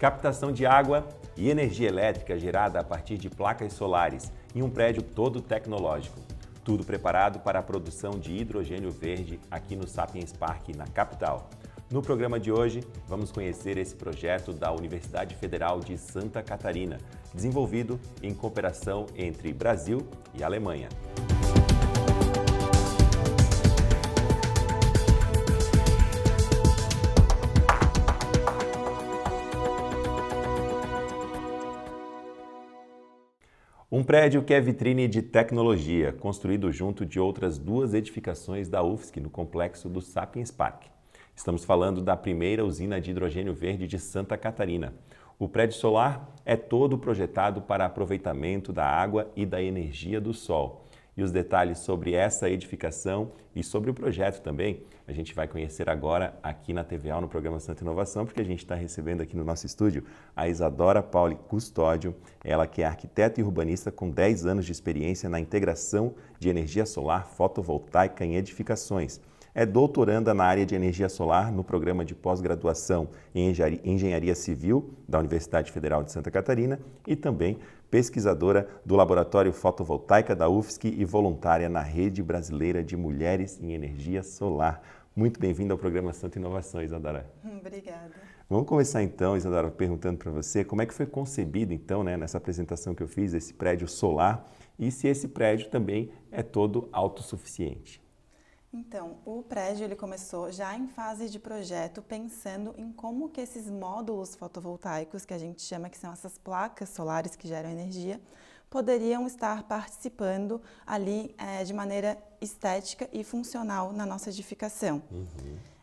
captação de água e energia elétrica gerada a partir de placas solares em um prédio todo tecnológico. Tudo preparado para a produção de hidrogênio verde aqui no Sapiens Park, na capital. No programa de hoje, vamos conhecer esse projeto da Universidade Federal de Santa Catarina, desenvolvido em cooperação entre Brasil e Alemanha. Um prédio que é vitrine de tecnologia, construído junto de outras duas edificações da UFSC no complexo do Sapiens Park. Estamos falando da primeira usina de hidrogênio verde de Santa Catarina. O prédio solar é todo projetado para aproveitamento da água e da energia do sol e os detalhes sobre essa edificação e sobre o projeto também, a gente vai conhecer agora aqui na TVA, no programa Santa Inovação, porque a gente está recebendo aqui no nosso estúdio a Isadora Pauli Custódio, ela que é arquiteta e urbanista com 10 anos de experiência na integração de energia solar fotovoltaica em edificações é doutoranda na área de energia solar no programa de pós-graduação em Engenharia Civil da Universidade Federal de Santa Catarina e também pesquisadora do Laboratório Fotovoltaica da UFSC e voluntária na Rede Brasileira de Mulheres em Energia Solar. Muito bem-vinda ao programa Santa Inovação, Isadora. Obrigada. Vamos começar então, Isadora, perguntando para você como é que foi concebido então, né, nessa apresentação que eu fiz, esse prédio solar e se esse prédio também é todo autossuficiente. Então, o prédio ele começou já em fase de projeto, pensando em como que esses módulos fotovoltaicos, que a gente chama que são essas placas solares que geram energia, poderiam estar participando ali é, de maneira estética e funcional na nossa edificação. Uhum.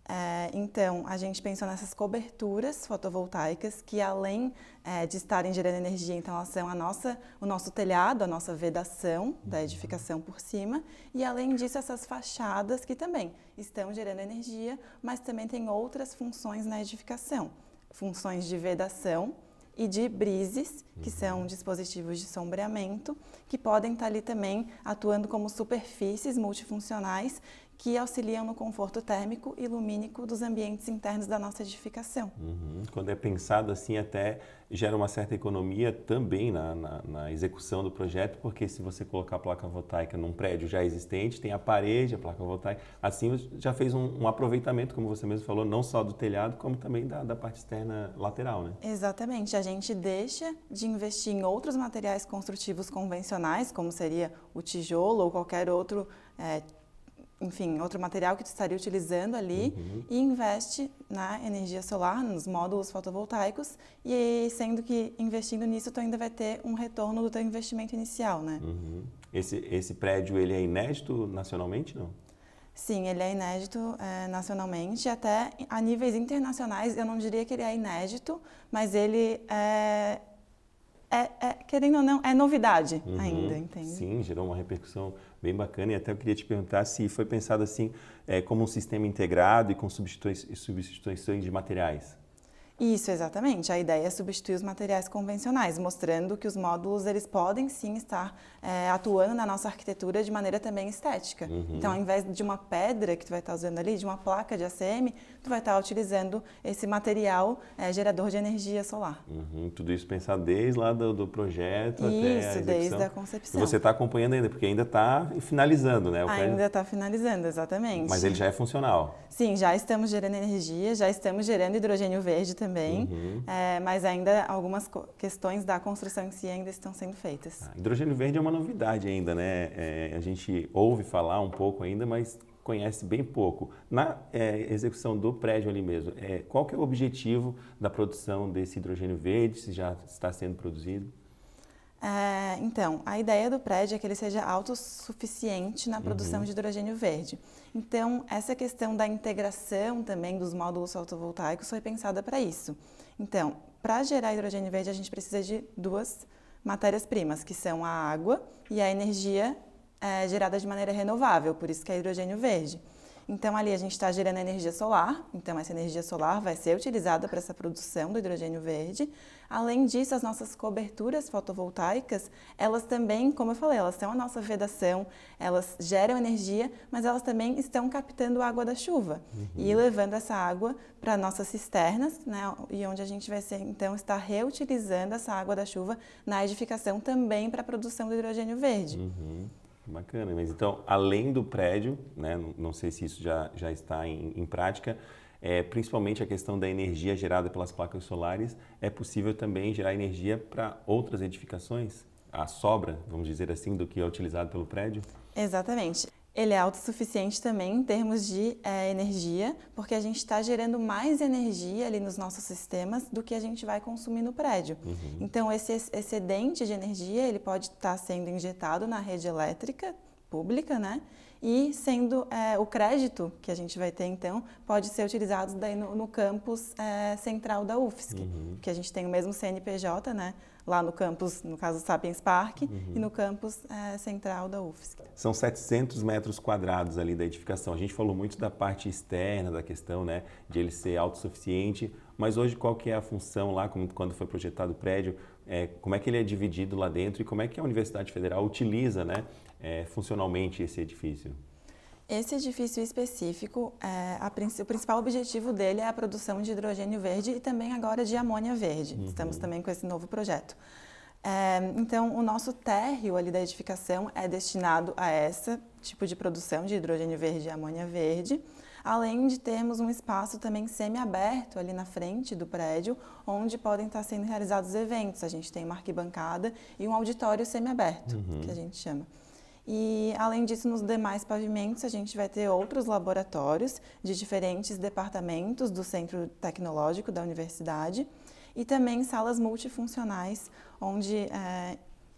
É, então, a gente pensou nessas coberturas fotovoltaicas que, além é, de estarem gerando energia em então relação a nossa, o nosso telhado, a nossa vedação da edificação por cima, e além disso, essas fachadas que também estão gerando energia, mas também têm outras funções na edificação, funções de vedação e de brises, que uhum. são dispositivos de sombreamento, que podem estar ali também atuando como superfícies multifuncionais que auxiliam no conforto térmico e lumínico dos ambientes internos da nossa edificação. Uhum. Quando é pensado assim, até gera uma certa economia também na, na, na, execução do projeto, porque se você colocar a placa voltaica num prédio já existente, tem a parede, a placa voltaica, assim já fez um, um aproveitamento, como você mesmo falou, não só do telhado, como também da, da parte externa lateral, né? Exatamente. A gente deixa de investir em outros materiais construtivos convencionais, como seria o tijolo ou qualquer outro é, enfim, outro material que tu estaria utilizando ali uhum. e investe na energia solar, nos módulos fotovoltaicos e sendo que investindo nisso tu ainda vai ter um retorno do teu investimento inicial, né? Uhum. Esse, esse prédio ele é inédito nacionalmente, não? Sim, ele é inédito é, nacionalmente, até a níveis internacionais eu não diria que ele é inédito, mas ele é é, é, querendo ou não, é novidade uhum. ainda, entende? Sim, gerou uma repercussão bem bacana e até eu queria te perguntar se foi pensado assim é, como um sistema integrado e com substituições de materiais. Isso, exatamente. A ideia é substituir os materiais convencionais, mostrando que os módulos eles podem sim estar é, atuando na nossa arquitetura de maneira também estética. Uhum. Então, ao invés de uma pedra que tu vai estar usando ali, de uma placa de ACM, vai estar utilizando esse material é, gerador de energia solar. Uhum, tudo isso pensar desde lá do, do projeto isso, até a Isso, desde a concepção. E você está acompanhando ainda, porque ainda está finalizando, né? O ainda está finalizando, exatamente. Mas ele já é funcional. Sim, já estamos gerando energia, já estamos gerando hidrogênio verde também, uhum. é, mas ainda algumas questões da construção em si ainda estão sendo feitas. Ah, hidrogênio verde é uma novidade ainda, né? É, a gente ouve falar um pouco ainda, mas conhece bem pouco. Na é, execução do prédio ali mesmo, é, qual que é o objetivo da produção desse hidrogênio verde, se já está sendo produzido? É, então, a ideia do prédio é que ele seja autossuficiente na produção uhum. de hidrogênio verde. Então, essa questão da integração também dos módulos fotovoltaicos foi pensada para isso. Então, para gerar hidrogênio verde, a gente precisa de duas matérias-primas, que são a água e a energia é, geradas de maneira renovável, por isso que é hidrogênio verde. Então, ali a gente está gerando energia solar, então essa energia solar vai ser utilizada para essa produção do hidrogênio verde. Além disso, as nossas coberturas fotovoltaicas, elas também, como eu falei, elas são a nossa vedação, elas geram energia, mas elas também estão captando água da chuva uhum. e levando essa água para nossas cisternas, né, e onde a gente vai ser, então estar reutilizando essa água da chuva na edificação também para a produção do hidrogênio verde. Uhum. Bacana, mas então, além do prédio, né, não sei se isso já, já está em, em prática, é, principalmente a questão da energia gerada pelas placas solares, é possível também gerar energia para outras edificações? A sobra, vamos dizer assim, do que é utilizado pelo prédio? Exatamente ele é autossuficiente também em termos de é, energia, porque a gente está gerando mais energia ali nos nossos sistemas do que a gente vai consumir no prédio. Uhum. Então, esse excedente de energia, ele pode estar tá sendo injetado na rede elétrica pública, né? E sendo é, o crédito que a gente vai ter, então, pode ser utilizado daí no, no campus é, central da UFSC, uhum. que a gente tem o mesmo CNPJ, né? lá no campus, no caso Sapiens Park, uhum. e no campus é, central da UFSC. São 700 metros quadrados ali da edificação. A gente falou muito da parte externa da questão, né, de ele ser autossuficiente, mas hoje qual que é a função lá, quando foi projetado o prédio, é, como é que ele é dividido lá dentro e como é que a Universidade Federal utiliza, né, é, funcionalmente esse edifício? Esse edifício específico, é, a, o principal objetivo dele é a produção de hidrogênio verde e também agora de amônia verde. Uhum. Estamos também com esse novo projeto. É, então, o nosso térreo ali da edificação é destinado a esse tipo de produção de hidrogênio verde e amônia verde, além de termos um espaço também semi-aberto ali na frente do prédio, onde podem estar sendo realizados eventos. A gente tem uma arquibancada e um auditório semi-aberto, uhum. que a gente chama. E além disso, nos demais pavimentos, a gente vai ter outros laboratórios de diferentes departamentos do Centro Tecnológico da Universidade e também salas multifuncionais, onde é,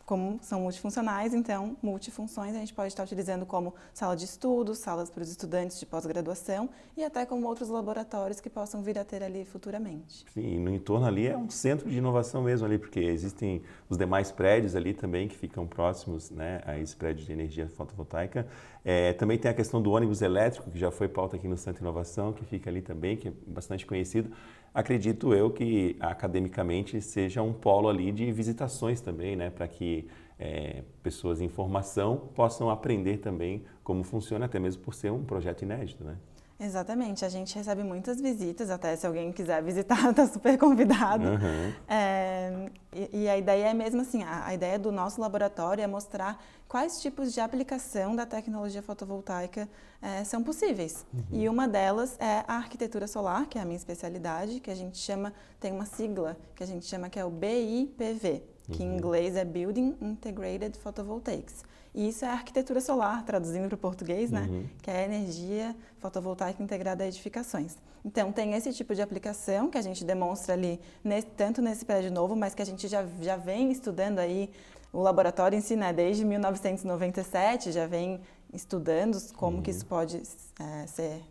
como são multifuncionais, então multifunções a gente pode estar utilizando como sala de estudo, salas para os estudantes de pós-graduação e até como outros laboratórios que possam vir a ter ali futuramente. Sim, no entorno ali é um centro de inovação mesmo ali, porque existem os demais prédios ali também que ficam próximos né, a esse prédio de energia fotovoltaica. É, também tem a questão do ônibus elétrico, que já foi pauta aqui no Centro de Inovação, que fica ali também, que é bastante conhecido acredito eu que academicamente seja um polo ali de visitações também, né, para que é, pessoas em formação possam aprender também como funciona, até mesmo por ser um projeto inédito, né? Exatamente, a gente recebe muitas visitas, até se alguém quiser visitar, está super convidado. Uhum. É, e, e, a ideia é mesmo assim, a, a, ideia do nosso laboratório é mostrar quais tipos de aplicação da tecnologia fotovoltaica é, são possíveis. Uhum. E uma delas é a arquitetura solar, que é a minha especialidade, que a gente chama, tem uma sigla que a gente chama que é o BIPV, que em uhum. inglês é Building Integrated Photovoltaics. E isso é arquitetura solar, traduzindo para o português, né? Uhum. Que é energia fotovoltaica integrada a edificações. Então, tem esse tipo de aplicação que a gente demonstra ali, nesse, tanto nesse prédio novo, mas que a gente já, já vem estudando aí, o laboratório em si, né? Desde 1997, já vem estudando como uhum. que isso pode é, ser,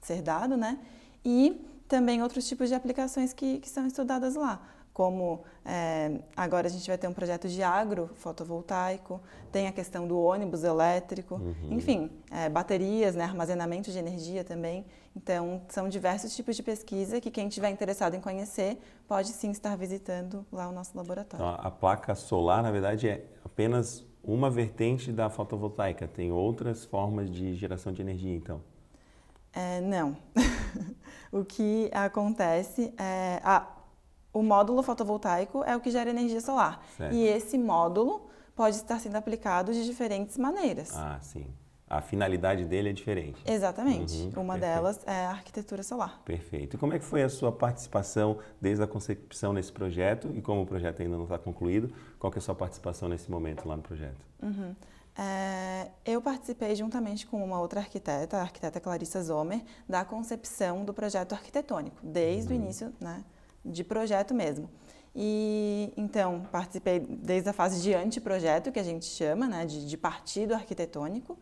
ser dado, né? E também outros tipos de aplicações que, que são estudadas lá como é, agora a gente vai ter um projeto de agro fotovoltaico, tem a questão do ônibus elétrico, uhum. enfim, é, baterias, né, armazenamento de energia também. Então, são diversos tipos de pesquisa que quem tiver interessado em conhecer pode sim estar visitando lá o nosso laboratório. Então, a placa solar, na verdade, é apenas uma vertente da fotovoltaica, tem outras formas de geração de energia, então? É, não. o que acontece é. A, o módulo fotovoltaico é o que gera energia solar. Certo. E esse módulo pode estar sendo aplicado de diferentes maneiras. Ah, sim. A finalidade dele é diferente. Exatamente. Uhum, Uma perfeito. delas é a arquitetura solar. Perfeito. E como é que foi a sua participação desde a concepção nesse projeto? E como o projeto ainda não está concluído, qual que é a sua participação nesse momento lá no projeto? Uhum. É, eu participei juntamente com uma outra arquiteta, a arquiteta Clarissa Zomer, da concepção do projeto arquitetônico, desde uhum. o início, né? de projeto mesmo. E então participei desde a fase de anteprojeto, que a gente chama, né, de, de, partido arquitetônico,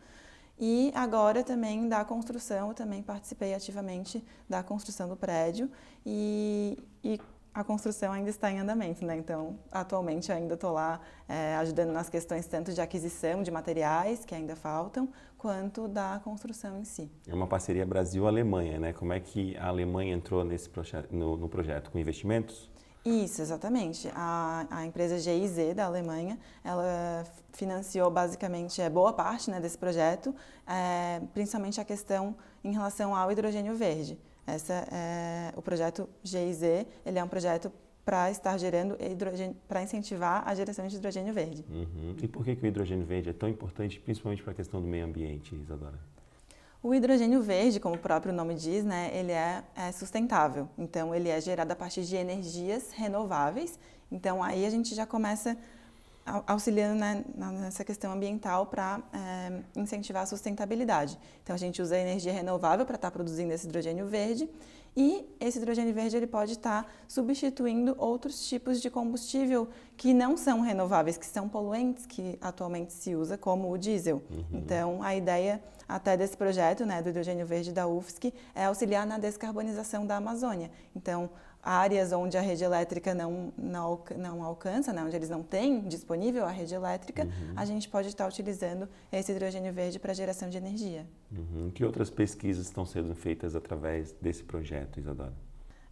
e agora também da construção, eu também participei ativamente da construção do prédio e, e a construção ainda está em andamento, né? Então, atualmente ainda estou lá é, ajudando nas questões tanto de aquisição de materiais que ainda faltam, quanto da construção em si. É uma parceria Brasil-Alemanha, né? Como é que a Alemanha entrou nesse no, no projeto com investimentos? Isso, exatamente. A, a, empresa GIZ da Alemanha, ela financiou basicamente é, boa parte né, desse projeto, é, principalmente a questão em relação ao hidrogênio verde. Essa é o projeto GIZ, ele é um projeto para estar gerando hidrogênio, para incentivar a geração de hidrogênio verde. Uhum. E por que, que o hidrogênio verde é tão importante, principalmente para a questão do meio ambiente, Isadora? O hidrogênio verde, como o próprio nome diz, né, ele é, é, sustentável. Então, ele é gerado a partir de energias renováveis. Então, aí a gente já começa auxiliando né, nessa questão ambiental para é, incentivar a sustentabilidade. Então a gente usa energia renovável para estar tá produzindo esse hidrogênio verde e esse hidrogênio verde ele pode estar tá substituindo outros tipos de combustível que não são renováveis, que são poluentes, que atualmente se usa como o diesel. Uhum. Então a ideia até desse projeto né, do hidrogênio verde da UFSC é auxiliar na descarbonização da Amazônia. Então áreas onde a rede elétrica não, não, não alcança, né, onde eles não têm disponível a rede elétrica, uhum. a gente pode estar utilizando esse hidrogênio verde para geração de energia. Uhum. Que outras pesquisas estão sendo feitas através desse projeto, Isadora?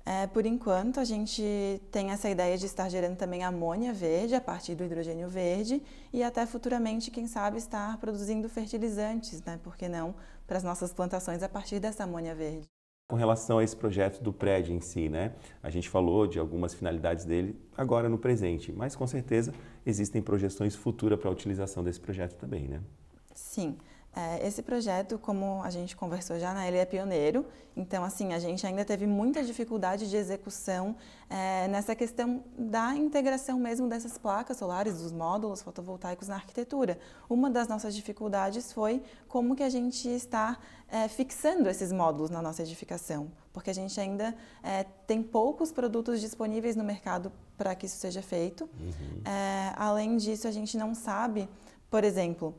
É, por enquanto, a gente tem essa ideia de estar gerando também amônia verde a partir do hidrogênio verde e até futuramente, quem sabe, estar produzindo fertilizantes, né? Por que não? Para as nossas plantações a partir dessa amônia verde. Com relação a esse projeto do prédio em si, né? A gente falou de algumas finalidades dele agora no presente, mas com certeza existem projeções futuras para a utilização desse projeto também, né? Sim. É, esse projeto, como a gente conversou já, né, ele é pioneiro, então assim, a gente ainda teve muita dificuldade de execução é, nessa questão da integração mesmo dessas placas solares, dos módulos fotovoltaicos na arquitetura. Uma das nossas dificuldades foi como que a gente está é, fixando esses módulos na nossa edificação, porque a gente ainda é, tem poucos produtos disponíveis no mercado para que isso seja feito. Uhum. É, além disso, a gente não sabe, por exemplo,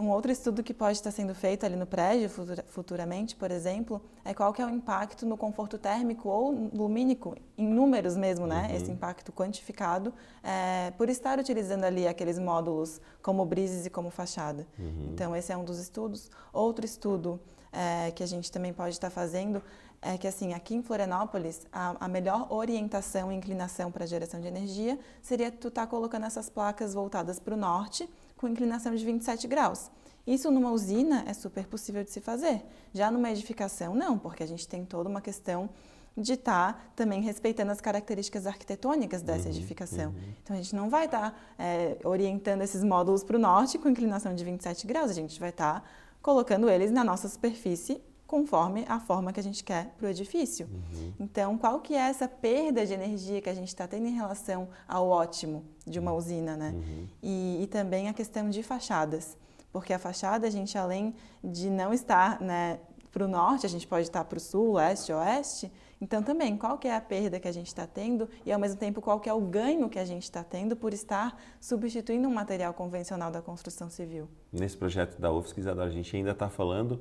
um outro estudo que pode estar sendo feito ali no prédio futuramente, por exemplo, é qual que é o impacto no conforto térmico ou lumínico, em números mesmo, né? Uhum. Esse impacto quantificado, é, por estar utilizando ali aqueles módulos como brises e como fachada. Uhum. Então, esse é um dos estudos. Outro estudo é, que a gente também pode estar fazendo é que assim aqui em Florianópolis a, a melhor orientação e inclinação para a geração de energia seria tu estar tá colocando essas placas voltadas para o norte com inclinação de 27 graus. Isso numa usina é super possível de se fazer. Já numa edificação, não, porque a gente tem toda uma questão de estar tá também respeitando as características arquitetônicas dessa uhum, edificação. Uhum. Então a gente não vai estar tá, é, orientando esses módulos para o norte com inclinação de 27 graus, a gente vai estar tá colocando eles na nossa superfície conforme a forma que a gente quer para o edifício. Uhum. Então, qual que é essa perda de energia que a gente está tendo em relação ao ótimo de uma usina, né? Uhum. E, e também a questão de fachadas, porque a fachada a gente além de não estar, né, para o norte, a gente pode estar para o sul, leste, oeste. Então também, qual que é a perda que a gente está tendo e ao mesmo tempo qual que é o ganho que a gente está tendo por estar substituindo um material convencional da construção civil? Nesse projeto da UFSC, a gente ainda está falando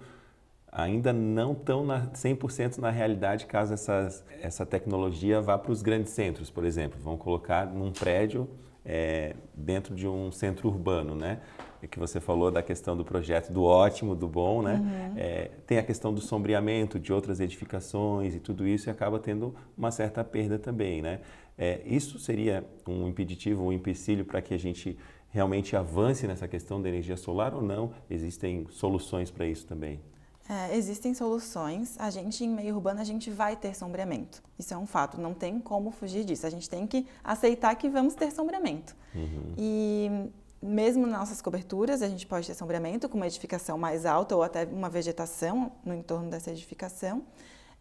ainda não estão na 100% na realidade caso essas, essa tecnologia vá para os grandes centros, por exemplo. Vão colocar num prédio é, dentro de um centro urbano, né? Que você falou da questão do projeto do ótimo, do bom, né? Uhum. É, tem a questão do sombreamento de outras edificações e tudo isso e acaba tendo uma certa perda também, né? É, isso seria um impeditivo, um empecilho para que a gente realmente avance nessa questão da energia solar ou não? Existem soluções para isso também? É, existem soluções. A gente, em meio urbano, a gente vai ter sombreamento. Isso é um fato, não tem como fugir disso. A gente tem que aceitar que vamos ter sombreamento. Uhum. E mesmo nas nossas coberturas, a gente pode ter sombreamento com uma edificação mais alta ou até uma vegetação no entorno dessa edificação.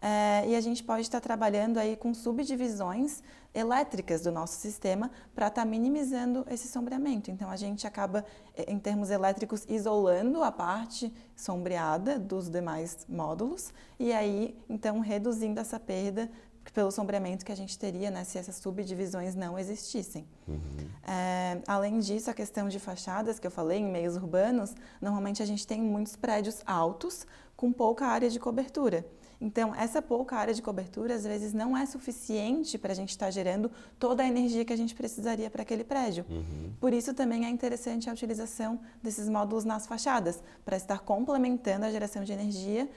É, e a gente pode estar trabalhando aí com subdivisões elétricas do nosso sistema para estar tá minimizando esse sombreamento. Então a gente acaba, é, em termos elétricos, isolando a parte sombreada dos demais módulos e aí então reduzindo essa perda pelo sombreamento que a gente teria né, se essas subdivisões não existissem. Uhum. É, além disso, a questão de fachadas que eu falei em meios urbanos, normalmente a gente tem muitos prédios altos com pouca área de cobertura. Então, essa pouca área de cobertura às vezes não é suficiente para a gente estar tá gerando toda a energia que a gente precisaria para aquele prédio. Uhum. Por isso também é interessante a utilização desses módulos nas fachadas, para estar complementando a geração de energia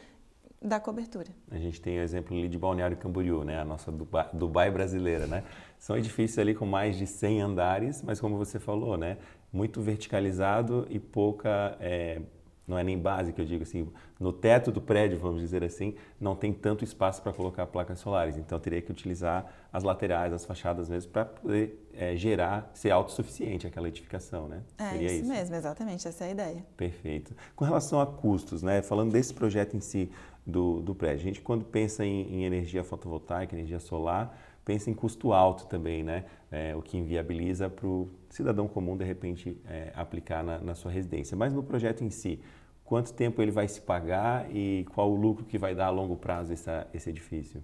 da cobertura. A gente tem o exemplo ali de Balneário Camboriú, né? a nossa Dubai, Dubai, brasileira. Né? São edifícios ali com mais de 100 andares, mas como você falou, né? muito verticalizado e pouca é, não é nem base que eu digo assim, no teto do prédio, vamos dizer assim, não tem tanto espaço para colocar placas solares. Então teria que utilizar as laterais, as fachadas mesmo, para poder é, gerar, ser autossuficiente aquela edificação, né? É Seria isso, isso mesmo, exatamente, essa é a ideia. Perfeito. Com relação a custos, né? Falando desse projeto em si do, do prédio, a gente quando pensa em, em energia fotovoltaica, energia solar, pensa em custo alto também, né? É, o que inviabiliza para o cidadão comum, de repente, é, aplicar na, na, sua residência. Mas no projeto em si, quanto tempo ele vai se pagar e qual o lucro que vai dar a longo prazo essa, esse edifício?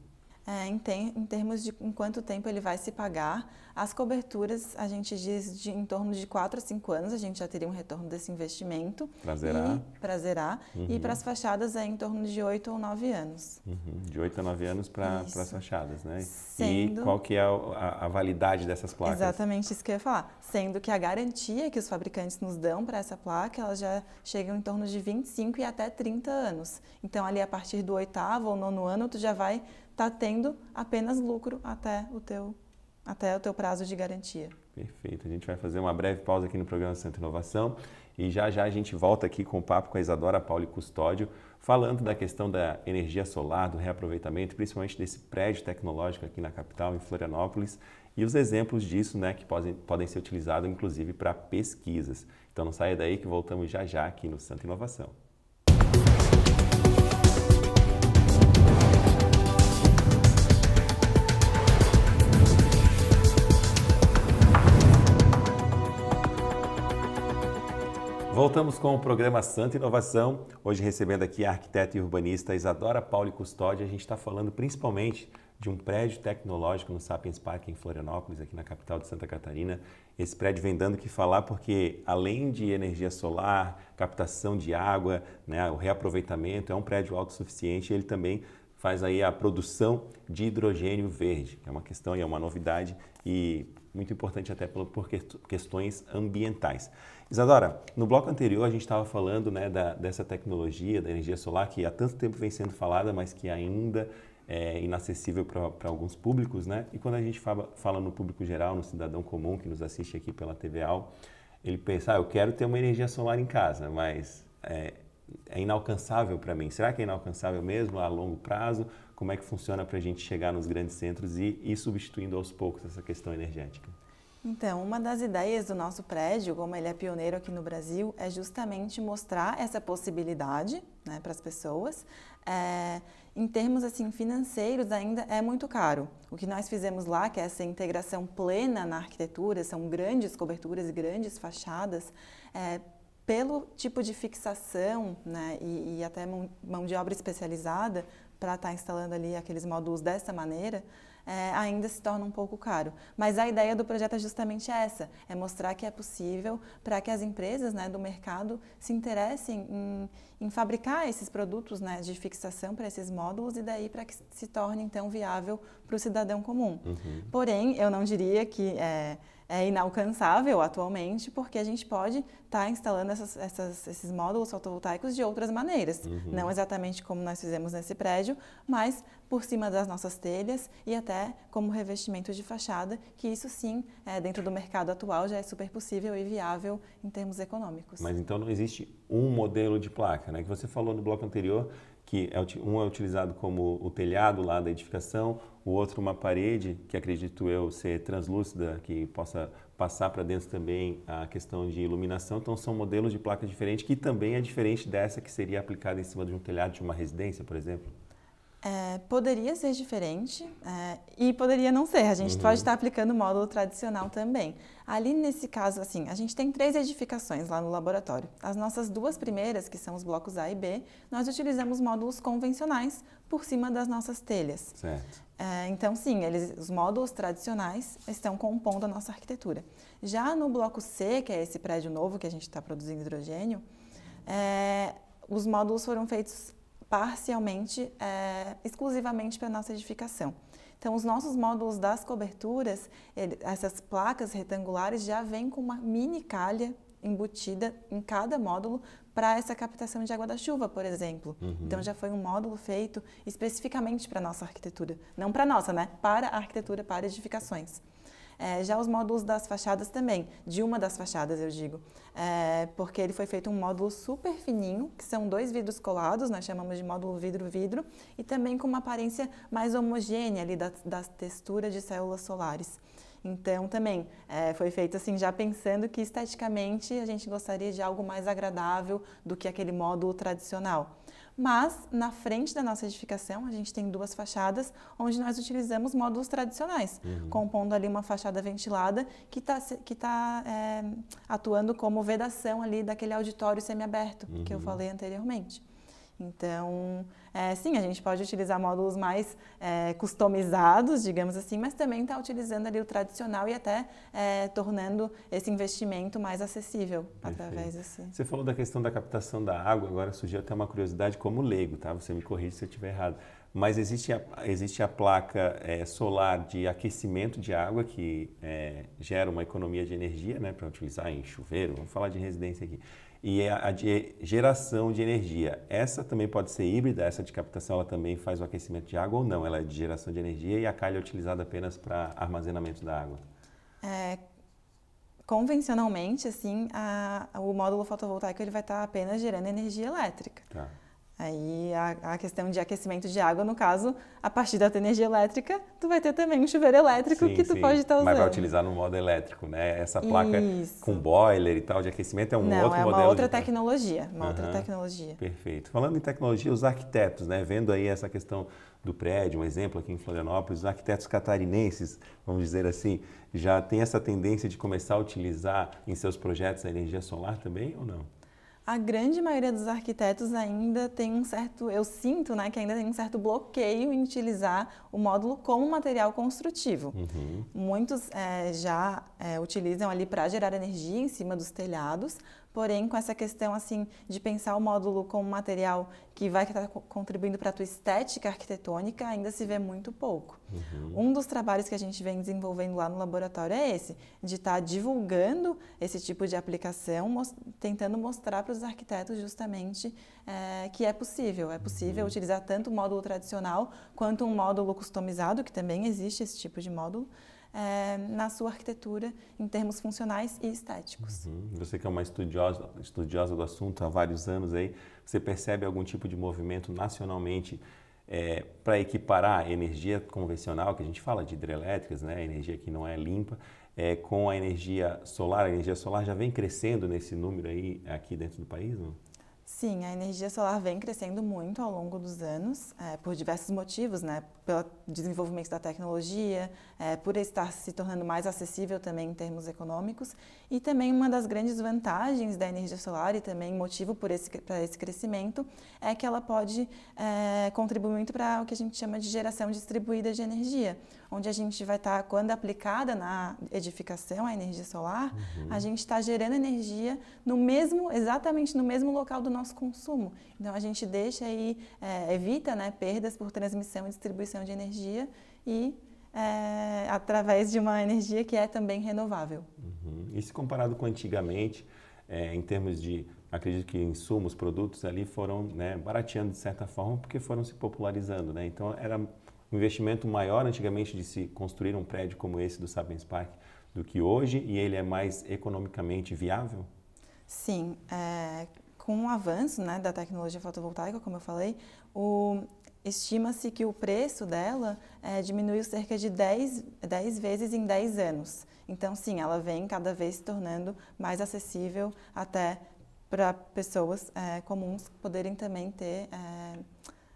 é, em, em, termos de em quanto tempo ele vai se pagar. As coberturas, a gente diz de em torno de 4 a 5 anos, a gente já teria um retorno desse investimento. Para zerar. Para zerar. Uhum. E para as fachadas é em torno de 8 ou 9 anos. Uhum. De 8 a 9 anos para as fachadas, né? Sendo... E qual que é a, a, validade dessas placas? Exatamente isso que eu ia falar. Sendo que a garantia que os fabricantes nos dão para essa placa, elas já chegam em torno de 25 e até 30 anos. Então, ali a partir do oitavo ou nono ano, tu já vai está tendo apenas lucro até o teu até o teu prazo de garantia. Perfeito. A gente vai fazer uma breve pausa aqui no programa Centro Inovação e já já a gente volta aqui com o papo com a Isadora Pauli Custódio, falando da questão da energia solar, do reaproveitamento, principalmente desse prédio tecnológico aqui na capital, em Florianópolis, e os exemplos disso né, que podem, podem ser utilizados inclusive para pesquisas. Então não saia daí que voltamos já já aqui no Centro Inovação. Voltamos com o programa Santa Inovação, hoje recebendo aqui a arquiteta e urbanista Isadora Pauli Custódia. A gente está falando principalmente de um prédio tecnológico no Sapiens Park em Florianópolis, aqui na capital de Santa Catarina. Esse prédio vem dando que falar porque, além de energia solar, captação de água, né, o reaproveitamento, é um prédio autossuficiente ele também faz aí a produção de hidrogênio verde. É uma questão e é uma novidade e muito importante até por questões ambientais. Isadora, no bloco anterior a gente estava falando né, da, dessa tecnologia da energia solar que há tanto tempo vem sendo falada, mas que ainda é inacessível para alguns públicos, né? E quando a gente fala, fala, no público geral, no cidadão comum que nos assiste aqui pela TV Al, ele pensa, ah, eu quero ter uma energia solar em casa, mas é, é inalcançável para mim. Será que é inalcançável mesmo a longo prazo? Como é que funciona para a gente chegar nos grandes centros e ir substituindo aos poucos essa questão energética? Então, uma das ideias do nosso prédio, como ele é pioneiro aqui no Brasil, é justamente mostrar essa possibilidade né, para as pessoas. É, em termos assim financeiros, ainda é muito caro. O que nós fizemos lá, que é essa integração plena na arquitetura, são grandes coberturas, grandes fachadas, é, pelo tipo de fixação né, e, e até mão de obra especializada, para estar tá instalando ali aqueles módulos dessa maneira, é, ainda se torna um pouco caro. Mas a ideia do projeto é justamente essa, é mostrar que é possível para que as empresas né, do mercado se interessem em, em fabricar esses produtos né, de fixação para esses módulos e daí para que se torne então viável para o cidadão comum. Uhum. Porém, eu não diria que... É, é inalcançável atualmente, porque a gente pode estar tá instalando essas, essas, esses módulos fotovoltaicos de outras maneiras. Uhum. Não exatamente como nós fizemos nesse prédio, mas por cima das nossas telhas e até como revestimento de fachada, que isso sim, é, dentro do mercado atual, já é super possível e viável em termos econômicos. Mas então não existe um modelo de placa, né? Que você falou no bloco anterior que é, um é utilizado como o telhado lá da edificação, o outro uma parede, que acredito eu ser translúcida, que possa passar para dentro também a questão de iluminação. Então, são modelos de placa diferentes que também é diferente dessa que seria aplicada em cima de um telhado de uma residência, por exemplo? É, poderia ser diferente é, e poderia não ser. A gente uhum. pode estar aplicando o módulo tradicional também. Ali, nesse caso, assim, a gente tem três edificações lá no laboratório. As nossas duas primeiras, que são os blocos A e B, nós utilizamos módulos convencionais por cima das nossas telhas. Certo. É, então, sim, eles, os módulos tradicionais estão compondo a nossa arquitetura. Já no bloco C, que é esse prédio novo que a gente está produzindo hidrogênio, é, os módulos foram feitos parcialmente, é, exclusivamente para nossa edificação. Então, os nossos módulos das coberturas, ele, essas placas retangulares já vêm com uma mini calha embutida em cada módulo para essa captação de água da chuva, por exemplo. Uhum. Então já foi um módulo feito especificamente para nossa arquitetura, não para nossa, né? Para a arquitetura, para edificações. É, já os módulos das fachadas também, de uma das fachadas eu digo, é, porque ele foi feito um módulo super fininho, que são dois vidros colados, nós chamamos de módulo vidro-vidro, e também com uma aparência mais homogênea ali da, da textura de células solares. Então, também é, foi feito assim, já pensando que esteticamente a gente gostaria de algo mais agradável do que aquele módulo tradicional mas na frente da nossa edificação a gente tem duas fachadas onde nós utilizamos módulos tradicionais, uhum. compondo ali uma fachada ventilada que está que tá, é, atuando como vedação ali daquele auditório semiaberto uhum. que eu uhum. falei anteriormente. Então, é, sim, a gente pode utilizar módulos mais é, customizados, digamos assim, mas também está utilizando ali o tradicional e até é, tornando esse investimento mais acessível Perfeito. através desse. Você falou da questão da captação da água, agora surgiu até uma curiosidade como leigo, tá? Você me corrige se eu estiver errado. Mas existe a, existe a placa é, solar de aquecimento de água que é, gera uma economia de energia, né, para utilizar em chuveiro. Vamos falar de residência aqui e é a, de geração de energia. Essa também pode ser híbrida, essa de captação ela também faz o aquecimento de água ou não, ela é de geração de energia e a calha é utilizada apenas para armazenamento da água. É, convencionalmente, assim, a, o módulo fotovoltaico ele vai estar apenas gerando energia elétrica. Tá. Aí a, a, questão de aquecimento de água, no caso, a partir da tua energia elétrica, tu vai ter também um chuveiro elétrico sim, que tu sim. pode estar usando. Mas vai utilizar no modo elétrico, né? Essa placa Isso. com boiler e tal de aquecimento é um Não, outro é modelo. É uma outra de... tecnologia, uma uhum. outra tecnologia. Perfeito. Falando em tecnologia, os arquitetos, né? Vendo aí essa questão do prédio, um exemplo aqui em Florianópolis, os arquitetos catarinenses, vamos dizer assim, já têm essa tendência de começar a utilizar em seus projetos a energia solar também ou não? a grande maioria dos arquitetos ainda tem um certo, eu sinto, né, que ainda tem um certo bloqueio em utilizar o módulo como material construtivo. Uhum. Muitos é, já é, utilizam ali para gerar energia em cima dos telhados, porém com essa questão assim de pensar o módulo como um material que vai estar contribuindo para a tua estética arquitetônica ainda se vê muito pouco. Uhum. Um dos trabalhos que a gente vem desenvolvendo lá no laboratório é esse, de estar tá divulgando esse tipo de aplicação, most tentando mostrar para os arquitetos justamente é, que é possível, é possível uhum. utilizar tanto o módulo tradicional quanto um módulo customizado, que também existe esse tipo de módulo, é, na sua arquitetura em termos funcionais e estéticos. Uhum. Você que é uma estudiosa, estudiosa do assunto há vários anos aí, você percebe algum tipo de movimento nacionalmente é, para equiparar energia convencional, que a gente fala de hidrelétricas, né, energia que não é limpa, é, com a energia solar? A energia solar já vem crescendo nesse número aí aqui dentro do país? Não? Sim, a energia solar vem crescendo muito ao longo dos anos, é, por diversos motivos, né? Pelo desenvolvimento da tecnologia, é, por estar se tornando mais acessível também em termos econômicos. E também uma das grandes vantagens da energia solar e também motivo por esse, para esse crescimento é que ela pode é, contribuir muito para o que a gente chama de geração distribuída de energia, onde a gente vai estar, tá, quando aplicada na edificação, a energia solar, uhum. a gente está gerando energia no mesmo, exatamente no mesmo local do nosso consumo. Então a gente deixa e é, evita né, perdas por transmissão e distribuição de energia e é, através de uma energia que é também renovável. Uhum. E se comparado com antigamente, é, em termos de, acredito que insumos, produtos ali foram né, barateando de certa forma porque foram se popularizando, né? Então era um investimento maior antigamente de se construir um prédio como esse do Sapiens Park do que hoje e ele é mais economicamente viável? Sim, é, com o avanço né, da tecnologia fotovoltaica, como eu falei, o, Estima-se que o preço dela é, diminuiu cerca de 10, 10 vezes em 10 anos. Então, sim, ela vem cada vez se tornando mais acessível até para pessoas é, comuns poderem também ter é,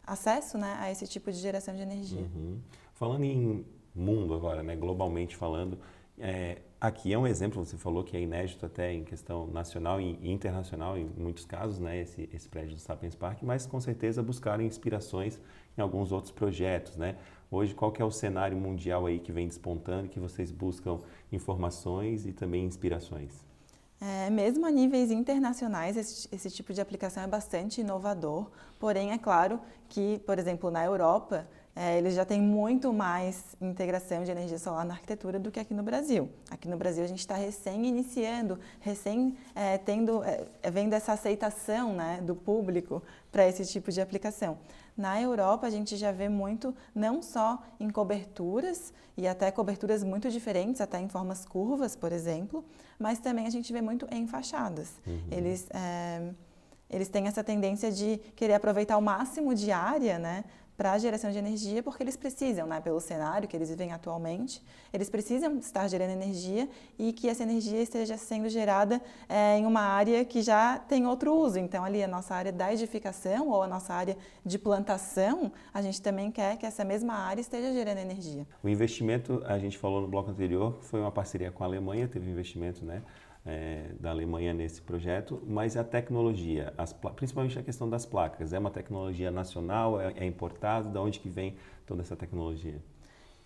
acesso né, a esse tipo de geração de energia. Uhum. Falando em mundo agora, né, globalmente falando, é, Aqui é um exemplo, você falou que é inédito até em questão nacional e internacional, em muitos casos, né, esse, esse prédio do Sapiens Park, mas com certeza buscaram inspirações em alguns outros projetos, né? Hoje, qual que é o cenário mundial aí que vem despontando, que vocês buscam informações e também inspirações? É, mesmo a níveis internacionais, esse, esse, tipo de aplicação é bastante inovador, porém é claro que, por exemplo, na Europa, é, eles já têm muito mais integração de energia solar na arquitetura do que aqui no Brasil. Aqui no Brasil a gente está recém iniciando, recém é, tendo, é, é, vendo essa aceitação né, do público para esse tipo de aplicação. Na Europa a gente já vê muito, não só em coberturas e até coberturas muito diferentes, até em formas curvas, por exemplo, mas também a gente vê muito em fachadas. Uhum. Eles é, eles têm essa tendência de querer aproveitar o máximo de área, né, para a geração de energia, porque eles precisam, né, pelo cenário que eles vivem atualmente, eles precisam estar gerando energia e que essa energia esteja sendo gerada é, em uma área que já tem outro uso. Então, ali, a nossa área da edificação ou a nossa área de plantação, a gente também quer que essa mesma área esteja gerando energia. O investimento, a gente falou no bloco anterior, foi uma parceria com a Alemanha, teve investimento, né? é, da Alemanha nesse projeto, mas a tecnologia, as, principalmente a questão das placas, é uma tecnologia nacional, é, é importado, da onde que vem toda essa tecnologia?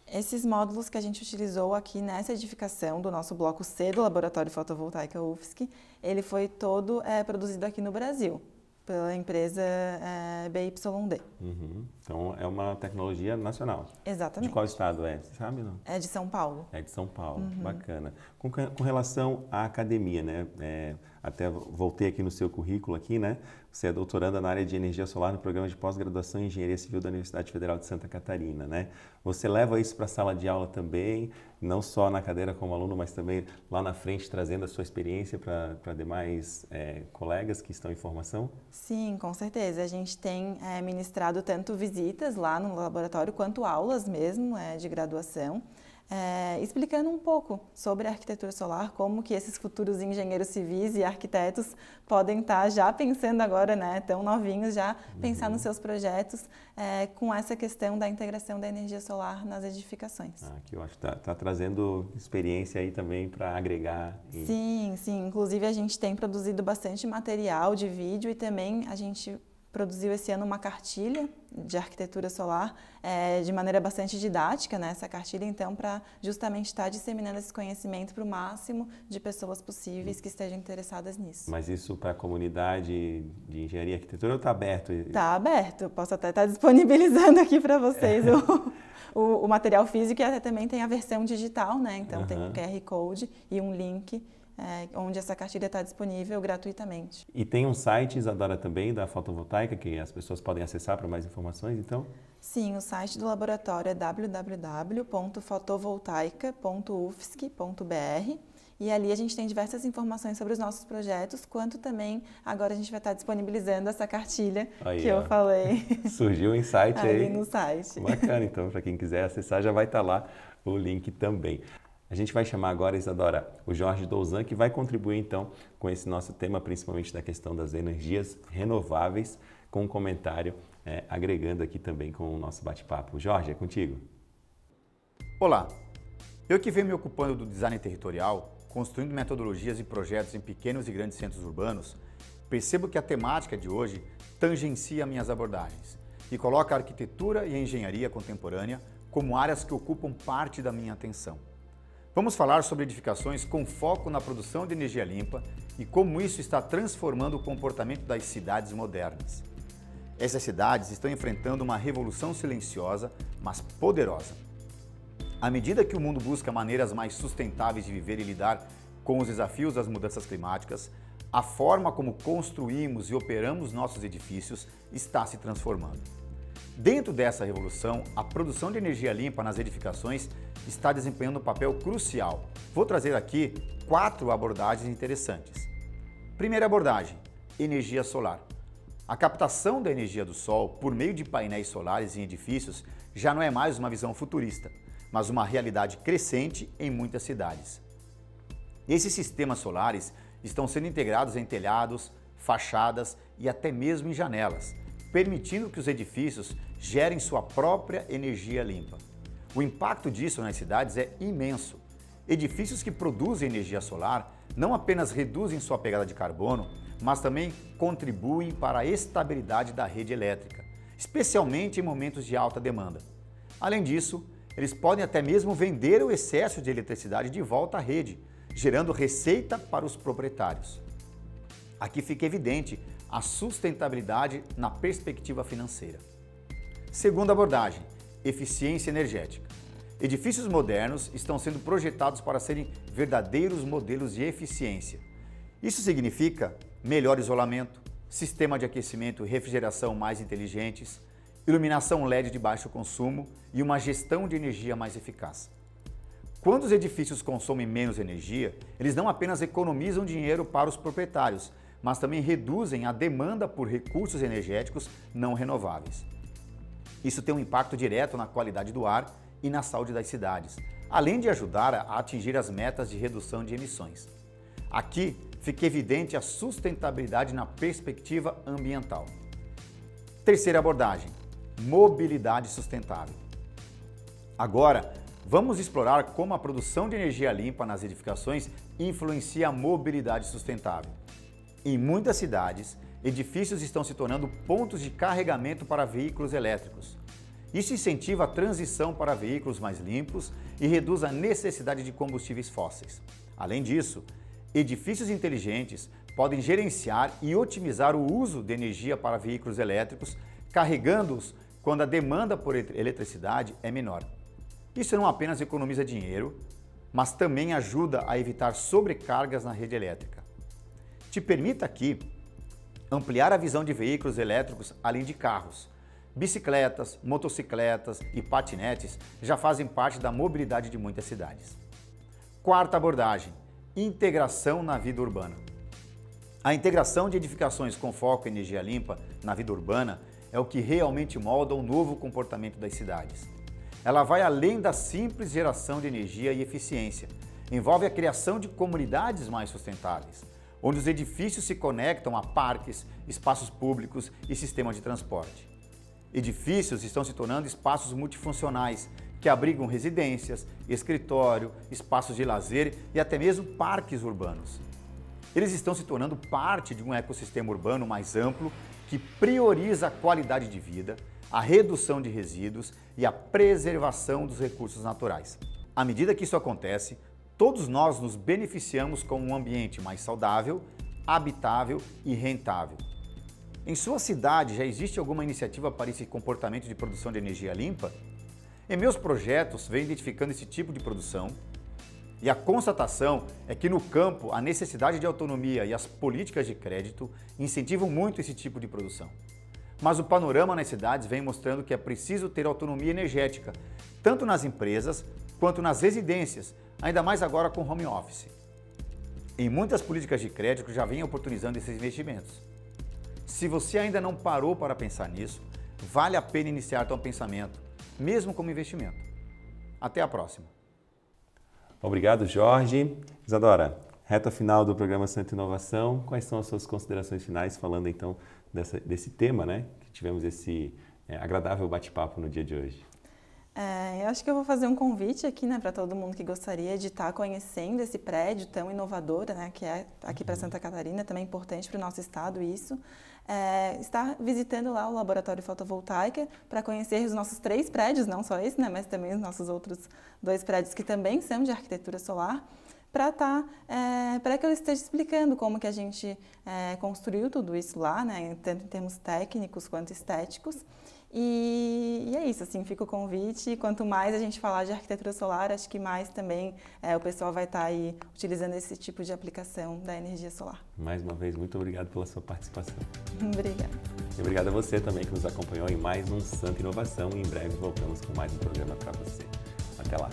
Esses módulos que a gente utilizou aqui nessa edificação do nosso bloco C do Laboratório Fotovoltaico UFSC, ele foi todo é, produzido aqui no Brasil, pela empresa é, BYD. Uhum. Então é uma tecnologia nacional. Exatamente. De qual estado é? Você sabe não? É de São Paulo. É de São Paulo, uhum. bacana. Com, com, relação à academia, né? É, até voltei aqui no seu currículo aqui, né? Você é doutoranda na área de energia solar no programa de pós-graduação em engenharia civil da Universidade Federal de Santa Catarina, né? Você leva isso para a sala de aula também, não só na cadeira como aluno, mas também lá na frente trazendo a sua experiência para demais é, colegas que estão em formação? Sim, com certeza. A gente tem é, ministrado tanto visitas visitas lá no laboratório, quanto aulas mesmo é, de graduação, é, explicando um pouco sobre a arquitetura solar, como que esses futuros engenheiros civis e arquitetos podem estar tá já pensando agora, né, tão novinhos, já uhum. pensar nos seus projetos é, com essa questão da integração da energia solar nas edificações. Ah, que ótimo. Está tá trazendo experiência aí também para agregar. E... Sim, sim. Inclusive a gente tem produzido bastante material de vídeo e também a gente produziu esse ano uma cartilha de arquitetura solar é, de maneira bastante didática, né? essa cartilha, então, para justamente estar tá disseminando esse conhecimento para o máximo de pessoas possíveis que estejam interessadas nisso. Mas isso para a comunidade de engenharia e arquitetura ou está aberto? Está aberto, posso até estar tá disponibilizando aqui para vocês é. o, o, o, material físico e até também tem a versão digital, né? então uhum. tem um QR Code e um link é, onde essa cartilha está disponível gratuitamente. E tem um site, Isadora, também, da fotovoltaica, que as pessoas podem acessar para mais informações, então? Sim, o site do laboratório é www.fotovoltaica.ufsc.br e ali a gente tem diversas informações sobre os nossos projetos, quanto também agora a gente vai estar disponibilizando essa cartilha aí, que ó. eu falei. Surgiu um insight aí. no site. Bacana, então, para quem quiser acessar, já vai estar lá o link também. A gente vai chamar agora, Isadora, o Jorge Douzan, que vai contribuir então com esse nosso tema, principalmente da questão das energias renováveis, com um comentário é, agregando aqui também com o nosso bate-papo. Jorge, é contigo. Olá, eu que venho me ocupando do design territorial, construindo metodologias e projetos em pequenos e grandes centros urbanos, percebo que a temática de hoje tangencia minhas abordagens e coloca a arquitetura e a engenharia contemporânea como áreas que ocupam parte da minha atenção. Vamos falar sobre edificações com foco na produção de energia limpa e como isso está transformando o comportamento das cidades modernas. Essas cidades estão enfrentando uma revolução silenciosa, mas poderosa. À medida que o mundo busca maneiras mais sustentáveis de viver e lidar com os desafios das mudanças climáticas, a forma como construímos e operamos nossos edifícios está se transformando. Dentro dessa revolução, a produção de energia limpa nas edificações está desempenhando um papel crucial. Vou trazer aqui quatro abordagens interessantes. Primeira abordagem: energia solar. A captação da energia do sol por meio de painéis solares em edifícios já não é mais uma visão futurista, mas uma realidade crescente em muitas cidades. Esses sistemas solares estão sendo integrados em telhados, fachadas e até mesmo em janelas permitindo que os edifícios gerem sua própria energia limpa. O impacto disso nas cidades é imenso. Edifícios que produzem energia solar não apenas reduzem sua pegada de carbono, mas também contribuem para a estabilidade da rede elétrica, especialmente em momentos de alta demanda. Além disso, eles podem até mesmo vender o excesso de eletricidade de volta à rede, gerando receita para os proprietários. Aqui fica evidente a sustentabilidade na perspectiva financeira. Segunda abordagem, eficiência energética. Edifícios modernos estão sendo projetados para serem verdadeiros modelos de eficiência. Isso significa melhor isolamento, sistema de aquecimento e refrigeração mais inteligentes, iluminação LED de baixo consumo e uma gestão de energia mais eficaz. Quando os edifícios consomem menos energia, eles não apenas economizam dinheiro para os proprietários, mas também reduzem a demanda por recursos energéticos não renováveis. Isso tem um impacto direto na qualidade do ar e na saúde das cidades, além de ajudar a atingir as metas de redução de emissões. Aqui fica evidente a sustentabilidade na perspectiva ambiental. Terceira abordagem: mobilidade sustentável. Agora, vamos explorar como a produção de energia limpa nas edificações influencia a mobilidade sustentável. Em muitas cidades, edifícios estão se tornando pontos de carregamento para veículos elétricos. Isso incentiva a transição para veículos mais limpos e reduz a necessidade de combustíveis fósseis. Além disso, edifícios inteligentes podem gerenciar e otimizar o uso de energia para veículos elétricos, carregando-os quando a demanda por eletricidade é menor. Isso não apenas economiza dinheiro, mas também ajuda a evitar sobrecargas na rede elétrica te permita aqui ampliar a visão de veículos elétricos além de carros. Bicicletas, motocicletas e patinetes já fazem parte da mobilidade de muitas cidades. Quarta abordagem: integração na vida urbana. A integração de edificações com foco em energia limpa na vida urbana é o que realmente molda o um novo comportamento das cidades. Ela vai além da simples geração de energia e eficiência, envolve a criação de comunidades mais sustentáveis onde os edifícios se conectam a parques, espaços públicos e sistemas de transporte. Edifícios estão se tornando espaços multifuncionais que abrigam residências, escritório, espaços de lazer e até mesmo parques urbanos. Eles estão se tornando parte de um ecossistema urbano mais amplo que prioriza a qualidade de vida, a redução de resíduos e a preservação dos recursos naturais. À medida que isso acontece, Todos nós nos beneficiamos com um ambiente mais saudável, habitável e rentável. Em sua cidade já existe alguma iniciativa para esse comportamento de produção de energia limpa? Em meus projetos, venho identificando esse tipo de produção e a constatação é que no campo a necessidade de autonomia e as políticas de crédito incentivam muito esse tipo de produção. Mas o panorama nas cidades vem mostrando que é preciso ter autonomia energética, tanto nas empresas quanto nas residências, ainda mais agora com home office. Em muitas políticas de crédito já vem oportunizando esses investimentos. Se você ainda não parou para pensar nisso, vale a pena iniciar seu pensamento, mesmo como investimento. Até a próxima. Obrigado, Jorge. Isadora, reta final do programa Santa Inovação. Quais são as suas considerações finais falando então dessa, desse tema, né? Que tivemos esse é, agradável bate-papo no dia de hoje. É, eu acho que eu vou fazer um convite aqui, né, para todo mundo que gostaria de estar tá conhecendo esse prédio tão inovador, né, que é aqui para uhum. Santa Catarina, também importante para o nosso estado isso. É, estar visitando lá o Laboratório Fotovoltaica para conhecer os nossos três prédios, não só esse, né, mas também os nossos outros dois prédios que também são de arquitetura solar para tá, é, para que eu esteja explicando como que a gente é, construiu tudo isso lá, né, tanto em termos técnicos quanto estéticos, e, e, é isso, assim, fica o convite. E quanto mais a gente falar de arquitetura solar, acho que mais também é, o pessoal vai estar tá aí utilizando esse tipo de aplicação da energia solar. Mais uma vez, muito obrigado pela sua participação. Obrigada. E obrigado a você também que nos acompanhou em mais um Santa Inovação e em breve voltamos com mais um programa para você. Até lá.